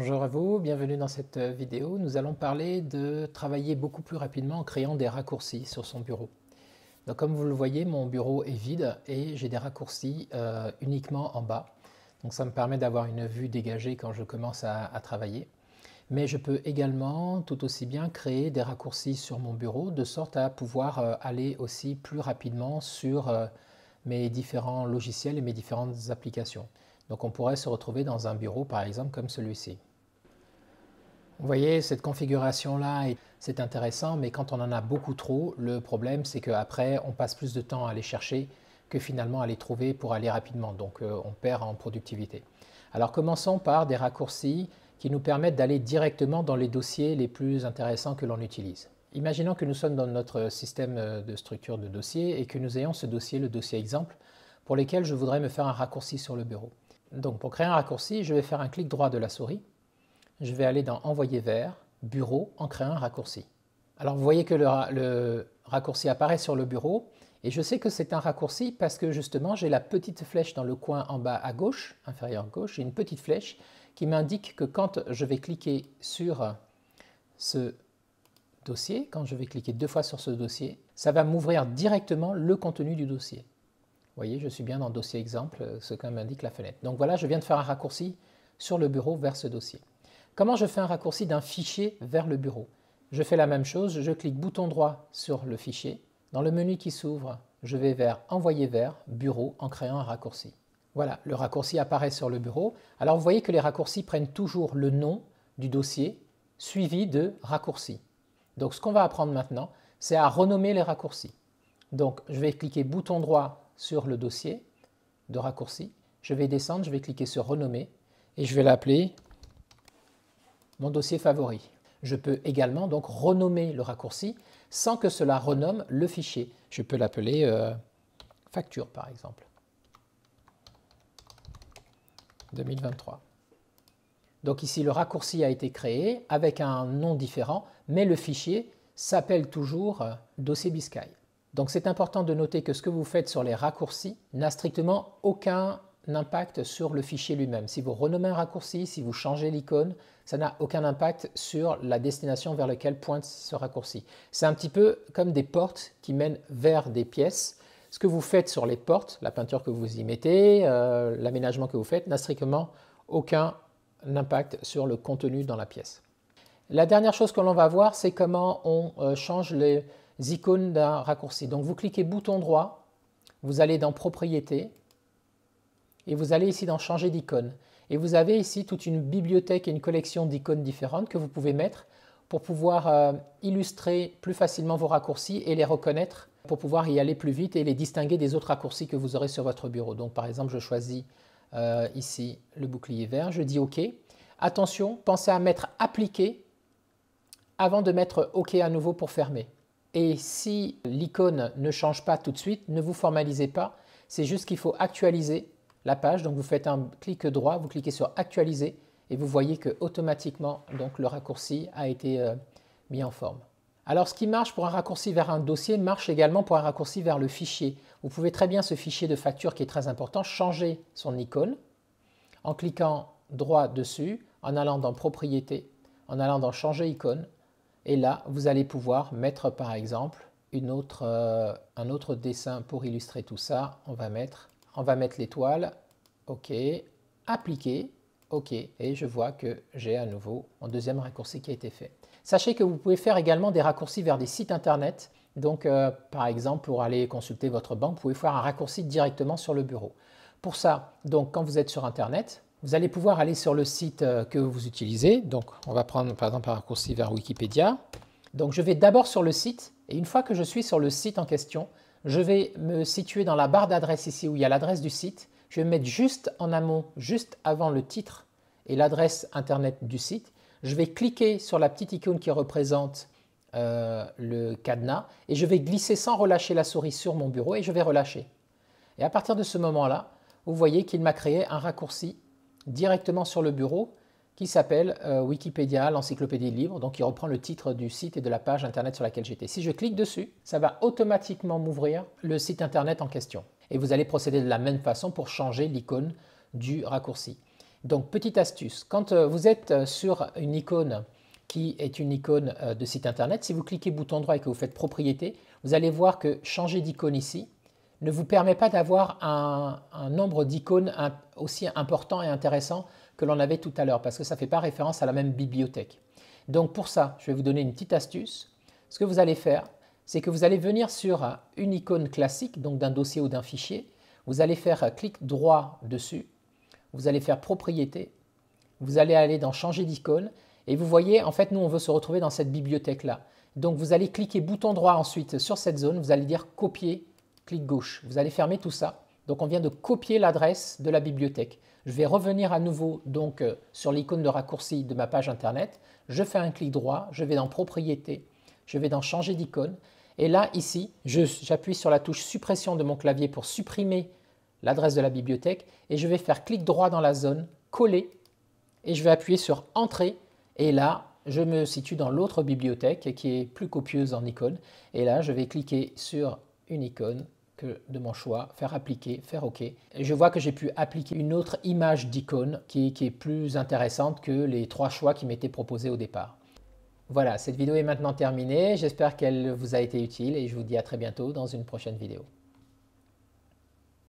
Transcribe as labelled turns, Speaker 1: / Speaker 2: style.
Speaker 1: Bonjour à vous, bienvenue dans cette euh, vidéo. Nous allons parler de travailler beaucoup plus rapidement en créant des raccourcis sur son bureau. Donc comme vous le voyez, mon bureau est vide et j'ai des raccourcis euh, uniquement en bas. Donc ça me permet d'avoir une vue dégagée quand je commence à, travailler. Mais je peux également tout aussi bien créer des raccourcis sur mon bureau de sorte à pouvoir euh, aller aussi plus rapidement sur mes différents logiciels et mes différentes applications. Donc on pourrait se retrouver dans un bureau par exemple comme celui-ci. Vous voyez, cette configuration-là, c'est intéressant, mais quand on en a beaucoup trop, le problème, c'est qu'après, on passe plus de temps à les chercher que finalement à les trouver pour aller rapidement. Donc, euh, on perd en productivité. Alors, commençons par des raccourcis qui nous permettent d'aller directement dans les dossiers les plus intéressants que l'on utilise. Imaginons que nous sommes dans notre système euh, de structure de dossier et que nous ayons ce dossier, le dossier exemple, pour lequel je voudrais me faire un raccourci sur le bureau. Donc pour créer un raccourci, je vais faire un clic droit de la souris je vais aller dans Envoyer vers, Bureau, en créer un raccourci. Alors vous voyez que le, raccourci apparaît sur le bureau, et je sais que c'est un raccourci parce que justement j'ai la petite flèche dans le coin en bas à gauche, inférieur gauche, j'ai une petite flèche qui m'indique que quand je vais cliquer sur ce dossier, quand je vais cliquer deux fois sur ce dossier, ça va m'ouvrir directement le contenu du dossier. Vous voyez, je suis bien dans dossier exemple, ce que m'indique la fenêtre. Donc voilà, je viens de faire un raccourci sur le bureau vers ce dossier. Comment je fais un raccourci d'un fichier vers le bureau Je fais la même chose, je clique bouton droit sur le fichier. Dans le menu qui s'ouvre, je vais vers Envoyer vers Bureau en créant un raccourci. Voilà, le raccourci apparaît sur le bureau. Alors vous voyez que les raccourcis prennent toujours le nom du dossier suivi de raccourci. Donc ce qu'on va apprendre maintenant, c'est à renommer les raccourcis. Donc je vais cliquer bouton droit sur le dossier de raccourci. Je vais descendre, je vais cliquer sur Renommer et je vais l'appeler mon dossier favori. Je peux également donc renommer le raccourci sans que cela renomme le fichier. Je peux l'appeler euh, facture par exemple. 2023. Donc ici le raccourci a été créé avec un nom différent, mais le fichier s'appelle toujours euh, dossier Biscay. Donc c'est important de noter que ce que vous faites sur les raccourcis n'a strictement aucun impact sur le fichier lui-même. Si vous renommez un raccourci, si vous changez l'icône, ça n'a aucun impact sur la destination vers laquelle pointe ce raccourci. C'est un petit peu comme des portes qui mènent vers des pièces. Ce que vous faites sur les portes, la peinture que vous y mettez, euh, l'aménagement que vous faites, n'a strictement aucun impact sur le contenu dans la pièce. La dernière chose que l'on va voir, c'est comment on euh, change les icônes d'un raccourci. Donc vous cliquez bouton droit, vous allez dans Propriétés, et vous allez ici dans changer d'icône. Et vous avez ici toute une bibliothèque et une collection d'icônes différentes que vous pouvez mettre pour pouvoir euh, illustrer plus facilement vos raccourcis et les reconnaître pour pouvoir y aller plus vite et les distinguer des autres raccourcis que vous aurez sur votre bureau. Donc par exemple, je choisis euh, ici le bouclier vert, je dis OK. Attention, pensez à mettre Appliquer » avant de mettre OK à nouveau pour fermer. Et si l'icône ne change pas tout de suite, ne vous formalisez pas, c'est juste qu'il faut actualiser la page. Donc vous faites un clic droit, vous cliquez sur actualiser et vous voyez que automatiquement donc le raccourci a été euh, mis en forme. Alors ce qui marche pour un raccourci vers un dossier marche également pour un raccourci vers le fichier. Vous pouvez très bien ce fichier de facture qui est très important changer son icône en cliquant droit dessus, en allant dans propriété, en allant dans changer icône et là vous allez pouvoir mettre par exemple une autre, euh, un autre dessin pour illustrer tout ça. On va mettre on va mettre l'étoile, OK, appliquer, OK, et je vois que j'ai à nouveau mon deuxième raccourci qui a été fait. Sachez que vous pouvez faire également des raccourcis vers des sites internet. Donc, euh, par exemple, pour aller consulter votre banque, vous pouvez faire un raccourci directement sur le bureau. Pour ça, donc, quand vous êtes sur Internet, vous allez pouvoir aller sur le site euh, que vous utilisez. Donc, on va prendre par exemple un raccourci vers Wikipédia. Donc je vais d'abord sur le site, et une fois que je suis sur le site en question, je vais me situer dans la barre d'adresse ici où il y a l'adresse du site. Je vais mettre juste en amont, juste avant le titre et l'adresse internet du site. Je vais cliquer sur la petite icône qui représente euh, le cadenas et je vais glisser sans relâcher la souris sur mon bureau et je vais relâcher. Et à partir de ce moment-là, vous voyez qu'il m'a créé un raccourci directement sur le bureau qui s'appelle euh, Wikipédia, l'encyclopédie livres, donc il reprend le titre du site et de la page internet sur laquelle j'étais. Si je clique dessus, ça va automatiquement m'ouvrir le site internet en question. Et vous allez procéder de la même façon pour changer l'icône du raccourci. Donc petite astuce, quand euh, vous êtes euh, sur une icône qui est une icône de site internet, si vous cliquez bouton droit et que vous faites propriété, vous allez voir que changer d'icône ici ne vous permet pas d'avoir un, un nombre d'icônes aussi important et intéressant que l'on avait tout à l'heure, parce que ça ne fait pas référence à la même bibliothèque. Donc pour ça, je vais vous donner une petite astuce. Ce que vous allez faire, c'est que vous allez venir sur une icône classique, donc d'un dossier ou d'un fichier. Vous allez faire clic droit dessus, vous allez faire propriété, vous allez aller dans changer d'icône, et vous voyez, en fait, nous, on veut se retrouver dans cette bibliothèque-là. Donc vous allez cliquer bouton droit ensuite sur cette zone, vous allez dire copier, clic gauche. Vous allez fermer tout ça. Donc on vient de copier l'adresse de la bibliothèque. Je vais revenir à nouveau donc euh, sur l'icône de raccourci de ma page internet. Je fais un clic droit, je vais dans propriété, je vais dans changer d'icône. Et là, ici, j'appuie sur la touche suppression de mon clavier pour supprimer l'adresse de la bibliothèque. Et je vais faire clic droit dans la zone, coller. Et je vais appuyer sur entrée. Et là, je me situe dans l'autre bibliothèque qui est plus copieuse en icône. Et là, je vais cliquer sur une icône que de mon choix, faire appliquer, faire OK. je vois que j'ai pu appliquer une autre image d'icône qui, qui est plus intéressante que les trois choix qui m'étaient proposés au départ. Voilà, cette vidéo est maintenant terminée. J'espère qu'elle vous a été utile et je vous dis à très bientôt dans une prochaine vidéo.